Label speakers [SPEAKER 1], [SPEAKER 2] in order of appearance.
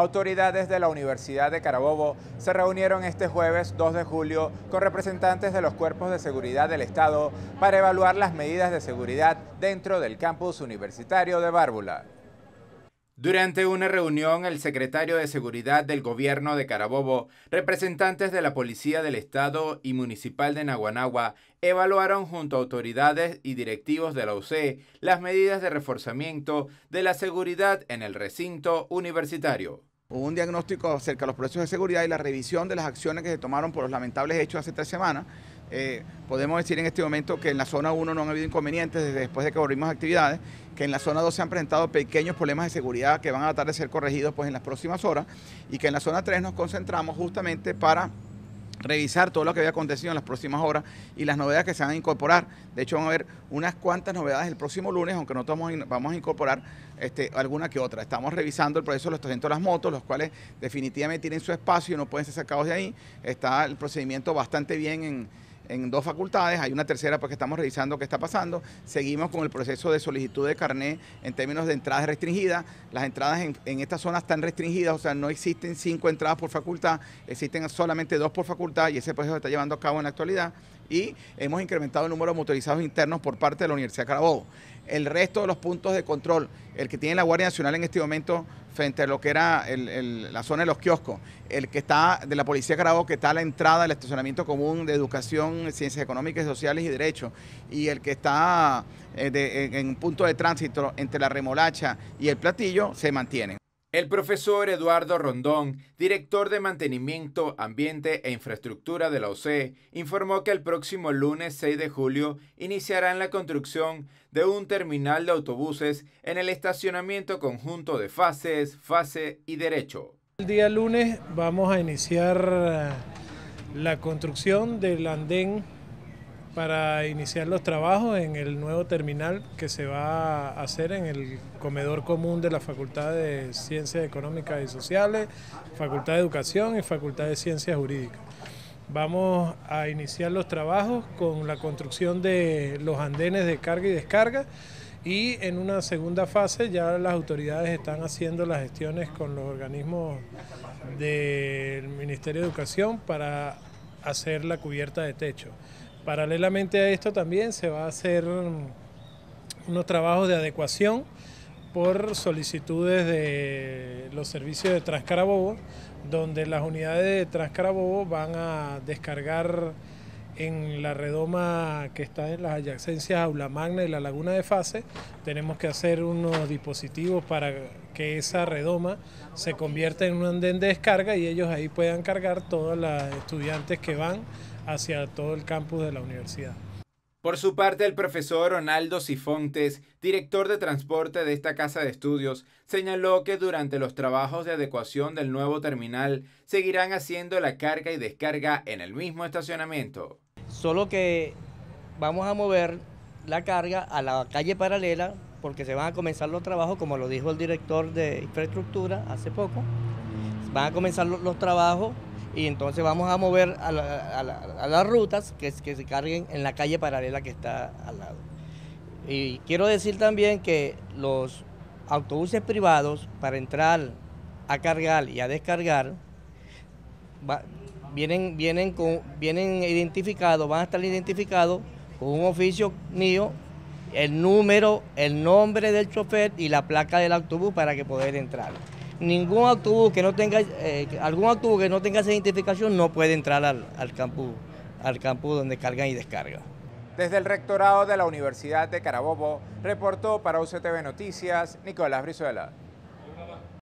[SPEAKER 1] autoridades de la Universidad de Carabobo se reunieron este jueves 2 de julio con representantes de los cuerpos de seguridad del Estado para evaluar las medidas de seguridad dentro del campus universitario de Bárbula. Durante una reunión, el secretario de Seguridad del Gobierno de Carabobo, representantes de la Policía del Estado y Municipal de Naguanagua evaluaron junto a autoridades y directivos de la UC las medidas de reforzamiento de la seguridad en el recinto universitario
[SPEAKER 2] un diagnóstico acerca de los procesos de seguridad y la revisión de las acciones que se tomaron por los lamentables hechos hace tres semanas. Eh, podemos decir en este momento que en la zona 1 no han habido inconvenientes desde después de que abrimos actividades, que en la zona 2 se han presentado pequeños problemas de seguridad que van a tratar de ser corregidos pues, en las próximas horas y que en la zona 3 nos concentramos justamente para revisar todo lo que había acontecido en las próximas horas y las novedades que se van a incorporar. De hecho, van a haber unas cuantas novedades el próximo lunes, aunque no vamos a incorporar este, alguna que otra. Estamos revisando el proceso de los 300 de las motos, los cuales definitivamente tienen su espacio y no pueden ser sacados de ahí. Está el procedimiento bastante bien en en dos facultades, hay una tercera porque pues, estamos revisando qué está pasando, seguimos con el proceso de solicitud de carnet en términos de entradas restringidas, las entradas en, en estas zonas están restringidas, o sea, no existen cinco entradas por facultad, existen solamente dos por facultad y ese proceso se está llevando a cabo en la actualidad y hemos incrementado el número de motorizados internos por parte de la Universidad Carabobo. El resto de los puntos de control, el que tiene la Guardia Nacional en este momento frente a lo que era la zona de los kioscos, el que está de la Policía Carabobo, que está a la entrada del estacionamiento común de educación, ciencias económicas, sociales y derechos, y el que está eh, en un punto de tránsito entre la remolacha y el platillo, se mantienen.
[SPEAKER 1] El profesor Eduardo Rondón, director de Mantenimiento, Ambiente e Infraestructura de la OCE, informó que el próximo lunes 6 de julio iniciarán la construcción de un terminal de autobuses en el estacionamiento conjunto de fases, fase y derecho.
[SPEAKER 3] El día lunes vamos a iniciar eh, la construcción del andén para iniciar los trabajos en el nuevo terminal que se va a hacer en el comedor común de la Facultad de Ciencias Económicas y Sociales, Facultad de Educación y Facultad de Ciencias Jurídicas. Vamos a iniciar los trabajos con la construcción de los andenes de carga y descarga y en una segunda fase ya las autoridades están haciendo las gestiones con los organismos del Ministerio de Educación para hacer la cubierta de techo. Paralelamente a esto también se va a hacer mm, unos trabajos de adecuación por solicitudes de los servicios de Transcarabobo, donde las unidades de Transcarabobo van a descargar en la redoma que está en las adyacencias Aula Magna y la Laguna de Fase, tenemos que hacer unos dispositivos para que esa redoma se convierta en un andén de descarga y ellos ahí puedan cargar todos los estudiantes que van hacia todo el campus de la universidad.
[SPEAKER 1] Por su parte, el profesor Ronaldo Sifontes, director de transporte de esta casa de estudios, señaló que durante los trabajos de adecuación del nuevo terminal seguirán haciendo la carga y descarga en el mismo
[SPEAKER 4] estacionamiento. Solo que vamos a mover la carga a la calle paralela porque se van a comenzar los trabajos, como lo dijo el director de infraestructura hace poco, van a comenzar los, trabajos y entonces vamos a mover a, las rutas que, que, se carguen en la calle paralela que está al lado. Y quiero decir también que los autobuses privados para entrar a cargar y a descargar va, vienen, con, vienen identificados, van a estar identificados con un oficio mío, el número, el nombre del chofer y la placa del autobús para que poder entrar. Ningún autobús que no tenga, eh, algún autobús que no tenga esa identificación no puede entrar al, al campus, al campus donde cargan y descargan.
[SPEAKER 1] Desde el rectorado de la Universidad de Carabobo, reportó para UCTV Noticias Nicolás Brizuela.